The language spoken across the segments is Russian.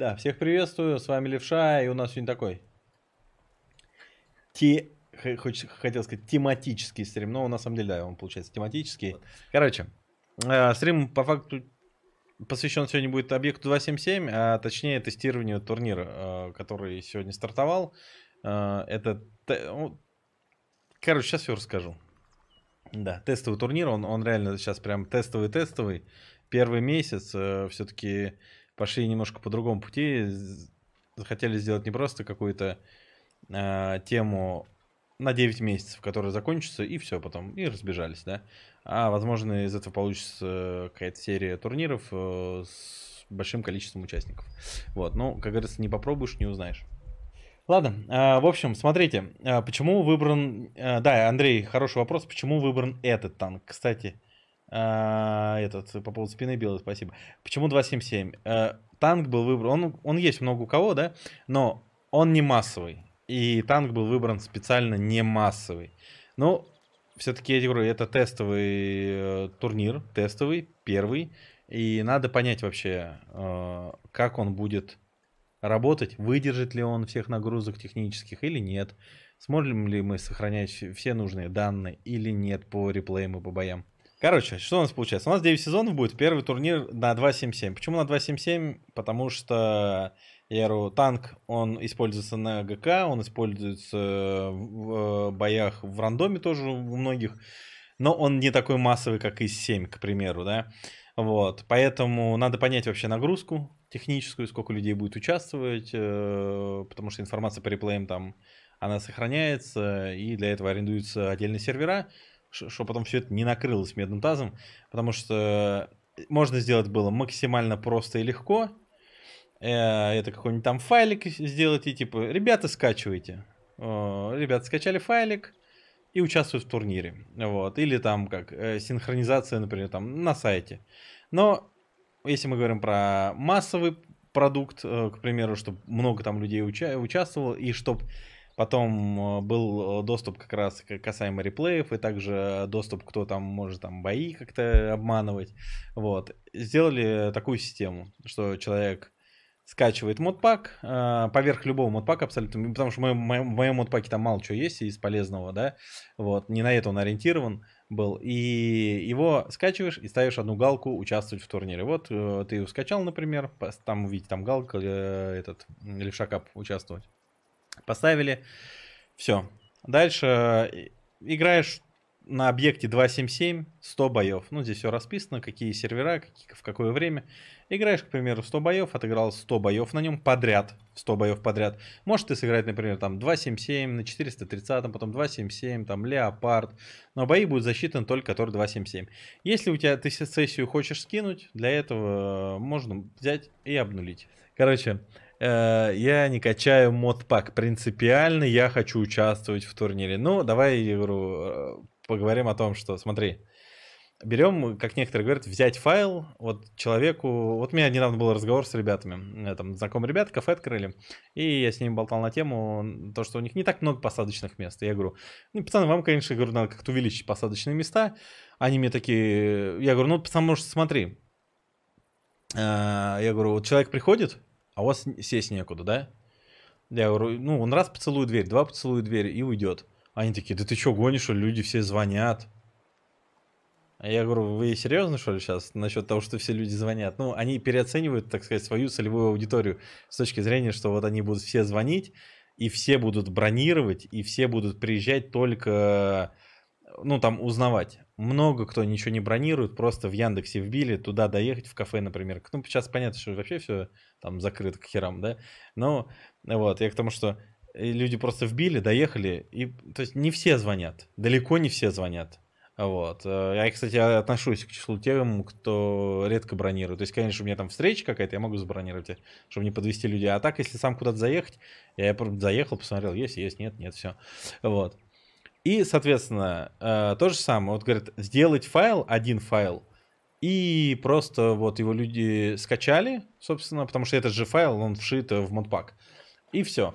Да, всех приветствую, с вами Левша, и у нас сегодня такой. Те... Хотел сказать тематический стрим, но на самом деле, да, он получается тематический. Вот. Короче, э, стрим по факту посвящен сегодня будет объекту 277, а точнее тестированию турнира, э, который сегодня стартовал. Э, это... Короче, сейчас все расскажу. Да, тестовый турнир, он, он реально сейчас прям тестовый-тестовый. Первый месяц э, все-таки пошли немножко по другому пути, захотели сделать не просто какую-то э, тему на 9 месяцев, которая закончится, и все потом, и разбежались, да. А, возможно, из этого получится какая-то серия турниров э, с большим количеством участников. Вот, ну, как говорится, не попробуешь, не узнаешь. Ладно, а, в общем, смотрите, а, почему выбран... Э, да, Андрей, хороший вопрос, почему выбран этот танк? Кстати, а, этот, э, по поводу спины Билла, спасибо. Почему 277? Э, танк был выбран, он, он есть много у кого, да, но он не массовый. И танк был выбран специально не массовый. Но все-таки, я говорю, это тестовый э, турнир, тестовый, первый. И надо понять вообще, э, как он будет работать, выдержит ли он всех нагрузок технических или нет. Сможем ли мы сохранять все нужные данные или нет по реплеям и по боям. Короче, что у нас получается? У нас 9 сезонов будет, первый турнир на 2.77. Почему на 2.77? Потому что я Яру танк, он используется на ГК, он используется э, э, в боях в рандоме тоже у многих, но он не такой массовый, как ИС-7, к примеру, да. Вот, поэтому надо понять вообще нагрузку техническую, сколько людей будет участвовать, э, потому что информация по реплеям там, она сохраняется, и для этого арендуются отдельные сервера, что потом все это не накрылось медным тазом, потому что э, можно сделать было максимально просто и легко. Э, это какой-нибудь там файлик сделать и типа, ребята, скачивайте. Э, ребята скачали файлик и участвуют в турнире. Вот. Или там как синхронизация, например, там на сайте. Но если мы говорим про массовый продукт, к примеру, чтобы много там людей уча- участвовало, и чтобы Потом э, был э, доступ как раз касаемо реплеев и также доступ, кто там может там бои как-то обманывать. Вот. Сделали такую систему, что человек скачивает модпак, э, поверх любого модпака абсолютно, потому что в моем, в моем модпаке там мало чего есть из полезного, да, вот, не на это он ориентирован был, и его скачиваешь и ставишь одну галку участвовать в турнире. Вот, ты его скачал, например, там увидеть, там галка, этот, левша кап участвовать поставили. Все. Дальше э, играешь на объекте 277 100 боев. Ну, здесь все расписано, какие сервера, какие, в какое время. Играешь, к примеру, 100 боев, отыграл 100 боев на нем подряд. 100 боев подряд. Может ты сыграть, например, там 277 на 430, потом 277, там Леопард. Но бои будут засчитаны только, которые 277. Если у тебя ты сессию хочешь скинуть, для этого э, можно взять и обнулить. Короче, Э, я не качаю модпак. Принципиально я хочу участвовать в турнире. Ну, давай, я говорю, э, поговорим о том, что, смотри, берем, как некоторые говорят, взять файл, вот человеку... Вот у меня недавно был разговор с ребятами, э, там, знакомые ребят, кафе открыли, и я с ними болтал на тему, то, что у них не так много посадочных мест. Я говорю, ну, пацаны, вам, конечно, я говорю, надо как-то увеличить посадочные места. Они мне такие... Я говорю, ну, потому что смотри, я говорю, вот человек приходит, а у вас сесть некуда, да? Я говорю, ну, он раз поцелует дверь, два поцелует дверь и уйдет. Они такие, да ты что гонишь, что люди все звонят. А я говорю, вы серьезно, что ли, сейчас насчет того, что все люди звонят? Ну, они переоценивают, так сказать, свою целевую аудиторию с точки зрения, что вот они будут все звонить, и все будут бронировать, и все будут приезжать только, ну, там, узнавать много кто ничего не бронирует, просто в Яндексе вбили, туда доехать, в кафе, например. Ну, сейчас понятно, что вообще все там закрыто к херам, да? Но вот, я к тому, что э, люди просто вбили, доехали, и, то есть, не все звонят, далеко не все звонят. Вот. Э, я, кстати, а, отношусь к числу тем, кто редко бронирует. То есть, конечно, у меня там встреча какая-то, я могу забронировать, э, чтобы не подвести людей. А так, если сам куда-то заехать, я заехал, посмотрел, есть, есть, нет, нет, все. Вот. И, соответственно, э, то же самое. Вот говорят, сделать файл, один файл, и просто вот его люди скачали, собственно, потому что этот же файл, он вшит в модпак. И все.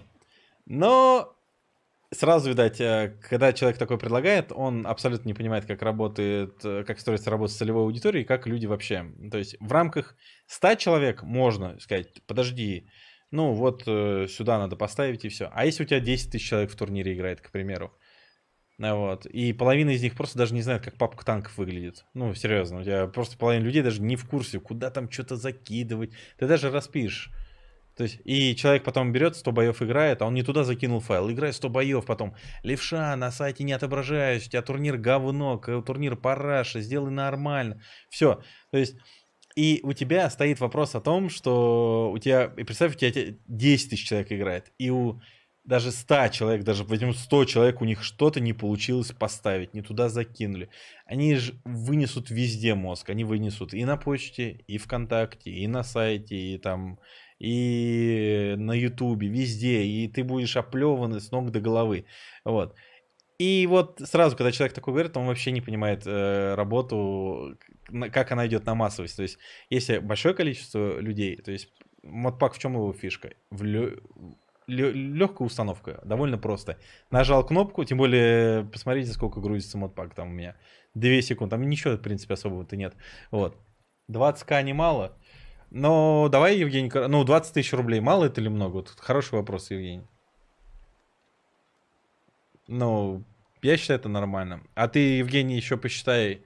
Но сразу, видать, э, когда человек такой предлагает, он абсолютно не понимает, как работает, э, как строится работа с целевой аудиторией, как люди вообще. То есть в рамках 100 человек можно сказать, подожди, ну вот э, сюда надо поставить и все. А если у тебя 10 тысяч человек в турнире играет, к примеру, вот. И половина из них просто даже не знает, как папка танков выглядит. Ну, серьезно, у тебя просто половина людей даже не в курсе, куда там что-то закидывать. Ты даже распишешь. То есть, и человек потом берет 100 боев играет, а он не туда закинул файл. играет 100 боев потом. Левша, на сайте не отображаюсь, у тебя турнир говно, турнир параша, сделай нормально. Все. То есть, и у тебя стоит вопрос о том, что у тебя, и представь, у тебя 10 тысяч человек играет, и у даже 100 человек, даже возьмем 100 человек, у них что-то не получилось поставить, не туда закинули. Они же вынесут везде мозг, они вынесут и на почте, и ВКонтакте, и на сайте, и там, и на Ютубе, везде, и ты будешь оплеван с ног до головы, вот. И вот сразу, когда человек такой говорит, он вообще не понимает э, работу, как она идет на массовость. То есть, если большое количество людей, то есть, Модпак в чем его фишка? В, лю легкая установка, довольно просто. Нажал кнопку, тем более, посмотрите, сколько грузится модпак там у меня. 2 секунды, там ничего, в принципе, особого-то нет. Вот. 20к немало. Но давай, Евгений, ну 20 тысяч рублей, мало это или много? Вот хороший вопрос, Евгений. Ну, я считаю, это нормально. А ты, Евгений, еще посчитай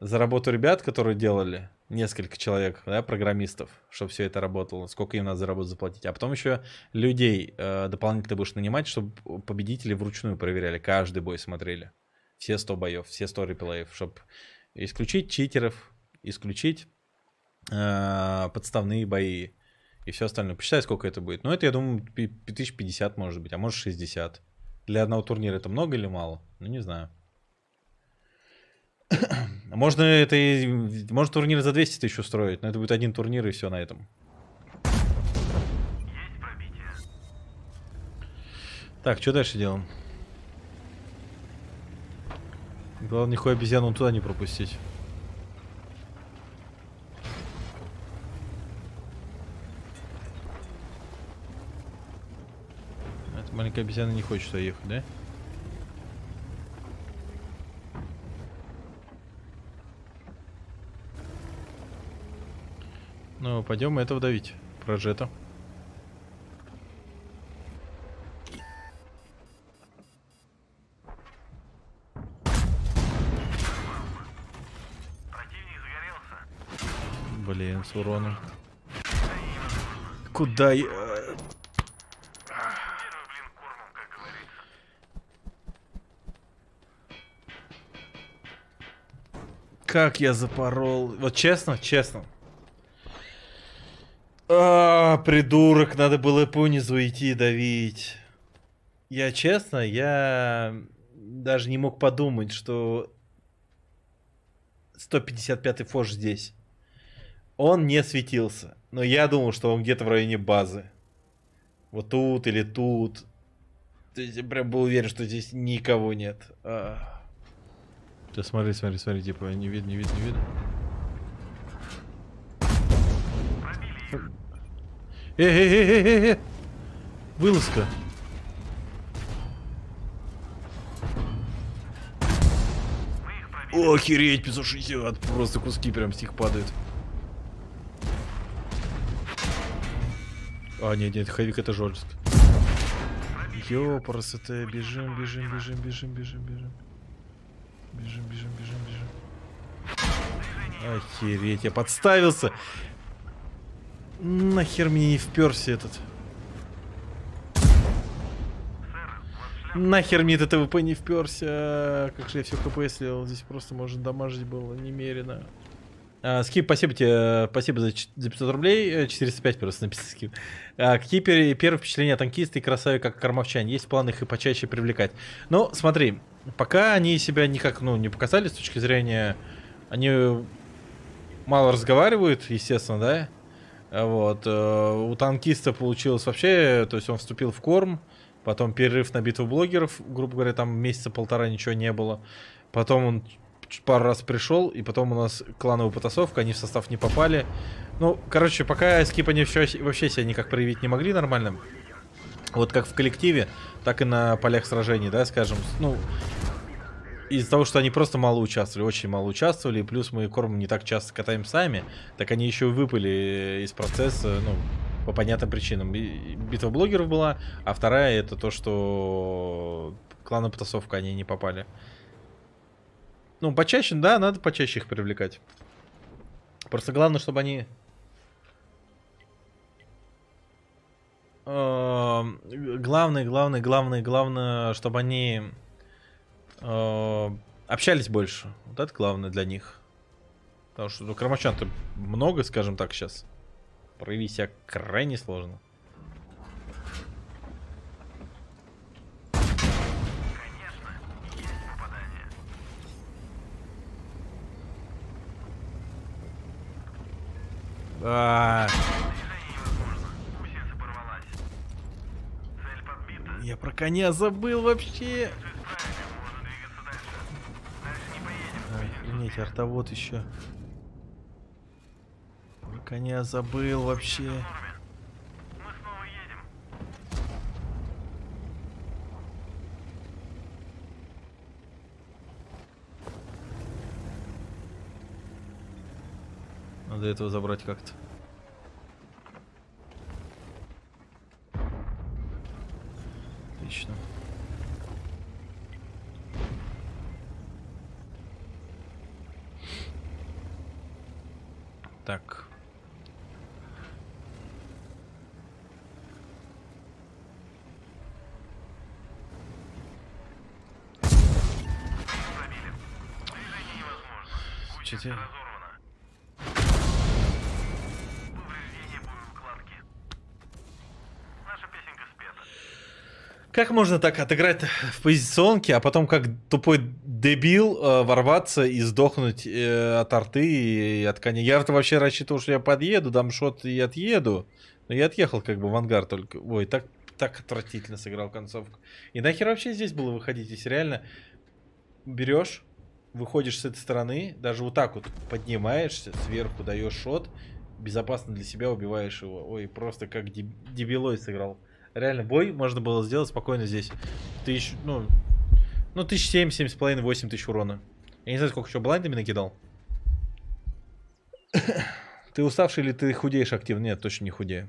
за работу ребят, которые делали несколько человек, да, программистов, чтобы все это работало, сколько им надо за работу заплатить. А потом еще людей э, дополнительно будешь нанимать, чтобы победители вручную проверяли, каждый бой смотрели. Все 100 боев, все 100 реплеев, чтобы исключить читеров, исключить э, подставные бои и все остальное. Посчитай, сколько это будет. Ну, это, я думаю, 5050 может быть, а может 60. Для одного турнира это много или мало? Ну, не знаю. Можно это и... Можно турнир за 200 тысяч устроить, но это будет один турнир и все на этом. Так, что дальше делаем? Главное, нихуя обезьяну туда не пропустить. маленькая обезьяна не хочет туда ехать, да? Ну, пойдем этого давить. Прожета. Блин, с урона. Куда я... Как я запорол... Вот честно, честно. А, придурок, надо было по низу идти давить. Я честно, я даже не мог подумать, что 155-й фош здесь. Он не светился. Но я думал, что он где-то в районе базы. Вот тут или тут. То есть я прям был уверен, что здесь никого нет. А... смотри, смотри, смотри, типа не видно, не видно, не видно. э э э э э Вылазка. Охереть, 560. Просто куски прям с них падают. А, нет, нет, хавик это Жорск. Ёпарасы ты, бежим, бежим, бежим, бежим, бежим, бежим. Бежим, бежим, бежим, бежим. Охереть, я подставился. Нахер мне не вперся этот. Нахер мне этот ТВП не вперся. Как же я все хп слил. Здесь просто можно дамажить было немерено. А, скип, спасибо тебе, спасибо за, за 500 рублей, 405 э, просто написал скип. А, какие первые впечатления танкисты и красавик как кормовчане? Есть планы их и почаще привлекать? Ну, смотри, пока они себя никак, ну, не показали с точки зрения... Они мало разговаривают, естественно, да? Вот. Э, у танкиста получилось вообще, то есть он вступил в корм, потом перерыв на битву блогеров, грубо говоря, там месяца полтора ничего не было. Потом он пару раз пришел, и потом у нас клановая потасовка, они в состав не попали. Ну, короче, пока скип они вообще вообще себя никак проявить не могли нормально. Вот как в коллективе, так и на полях сражений, да, скажем. Ну, из-за того, что они просто мало участвовали, очень мало участвовали, плюс мы корм не так часто катаем сами, так они еще выпали из процесса, ну, по понятным причинам. Битва блогеров была, а вторая это то, что клана потасовка они не попали. Ну, почаще, да, надо почаще их привлекать. Просто главное, чтобы они... Э, главное, главное, главное, главное, чтобы они Э, общались больше. Вот это главное для них. Потому что ну, кормачан-то много, скажем так, сейчас. Проявить себя крайне сложно. А -а -а. Я про коня забыл вообще. Охренеть, артовод еще. Про коня забыл вообще. Надо этого забрать как-то. площади. Как можно так отыграть в позиционке, а потом как тупой дебил э, ворваться и сдохнуть э, от арты и от коня? я вообще рассчитывал, что я подъеду, дам шот и отъеду. Но я отъехал как бы в ангар только. Ой, так, так отвратительно сыграл концовку. И нахер вообще здесь было выходить? Здесь реально берешь, выходишь с этой стороны, даже вот так вот поднимаешься, сверху даешь шот, безопасно для себя убиваешь его. Ой, просто как деб дебилой сыграл. Реально, бой можно было сделать спокойно здесь. Тысяч, ну, ну, тысяч семь, семь с половиной, восемь тысяч урона. Я не знаю, сколько еще блайндами накидал. ты уставший или ты худеешь активно? Нет, точно не худею.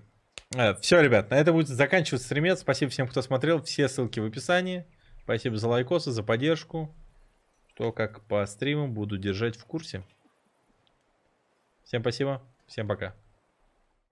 А, э, все, ребят, на этом будет заканчиваться стримец. Спасибо всем, кто смотрел. Все ссылки в описании. Спасибо за лайкосы, за поддержку. Кто как по стримам буду держать в курсе. Всем спасибо, всем пока.